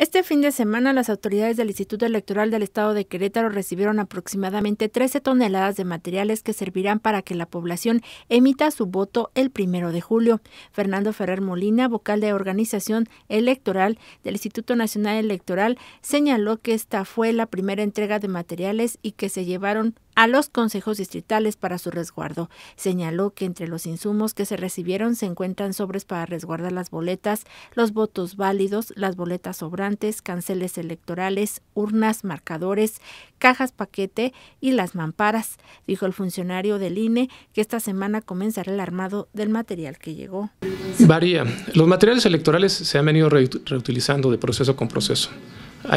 Este fin de semana, las autoridades del Instituto Electoral del Estado de Querétaro recibieron aproximadamente 13 toneladas de materiales que servirán para que la población emita su voto el primero de julio. Fernando Ferrer Molina, vocal de organización electoral del Instituto Nacional Electoral, señaló que esta fue la primera entrega de materiales y que se llevaron a los consejos distritales para su resguardo. Señaló que entre los insumos que se recibieron se encuentran sobres para resguardar las boletas, los votos válidos, las boletas sobrantes, canceles electorales, urnas, marcadores, cajas paquete y las mamparas. Dijo el funcionario del INE que esta semana comenzará el armado del material que llegó. Varía. Los materiales electorales se han venido reutilizando de proceso con proceso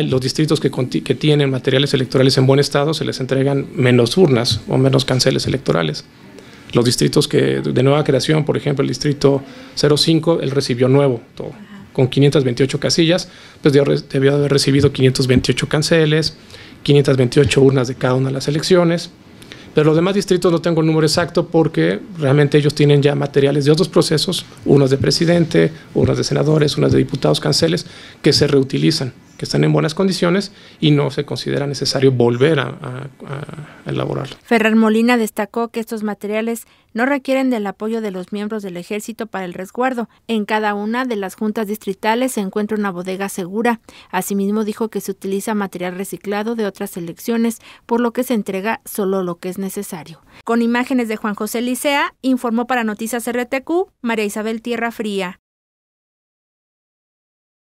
los distritos que, tienen materiales electorales en buen estado se les entregan menos urnas o menos canceles electorales. Los distritos que de nueva creación, por ejemplo, el distrito 05, él recibió nuevo, con 528 casillas, pues debió haber recibido 528 canceles, 528 urnas de cada una de las elecciones. Pero los demás distritos no tengo el número exacto porque realmente ellos tienen ya materiales de otros procesos, unos de presidente, unos de senadores, unos de diputados, canceles, que se reutilizan están en buenas condiciones y no se considera necesario volver a, elaborar. a Ferrer Molina destacó que estos materiales no requieren del apoyo de los miembros del ejército para el resguardo. En cada una de las juntas distritales se encuentra una bodega segura. Asimismo dijo que se utiliza material reciclado de otras elecciones, por lo que se entrega solo lo que es necesario. Con imágenes de Juan José Licea, informó para Noticias RTQ María Isabel Tierra Fría.